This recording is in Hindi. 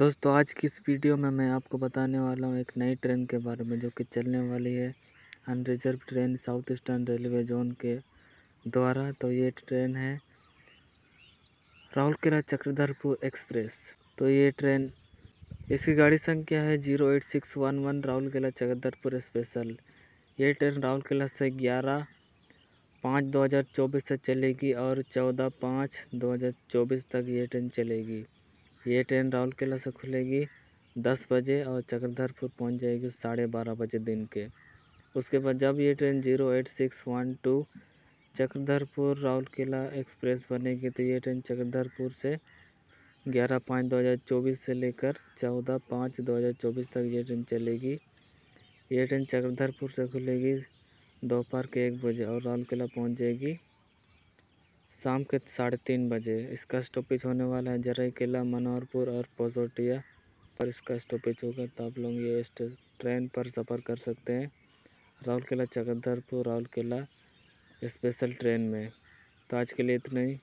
दोस्तों आज की इस वीडियो में मैं आपको बताने वाला हूँ एक नई ट्रेन के बारे में जो कि चलने वाली है unreserved train south eastern railway zone के द्वारा तो ये ट्रेन है किला चक्रधरपुर एक्सप्रेस तो ये ट्रेन इसकी गाड़ी संख्या है zero eight six one one Rourkela Chakradharpur special ये ट्रेन राहुल किला से ग्यारह पाँच दो हज़ार चौबीस से चलेगी और चौदह पाँच दो हज़ार चौबीस तक ये ट्रेन चलेगी ये ट्रेन राहुल किला से खुलेगी दस बजे और चक्रधरपुर पहुंच जाएगी साढ़े बारह बजे दिन के उसके बाद जब ये train zero eight six one two Chakradharpur किला एक्सप्रेस बनेगी तो ये ट्रेन चक्रधरपुर से ग्यारह पाँच दो हज़ार चौबीस से लेकर चौदह पाँच दो हज़ार चौबीस तक ये ट्रेन चलेगी ये ट्रेन चक्रधरपुर से खुलेगी दोपहर के एक बजे और किला पहुँच जाएगी शाम के साढ़े तीन बजे इसका स्टॉपेज होने वाला है जरई किला मनोहरपुर और पोजोटिया पर इसका स्टॉपेज होगा तो आप लोग ये ट्रेन पर सफ़र कर सकते हैं Rourkela Chakradharpur Rourkela special train में तो आज के लिए इतना ही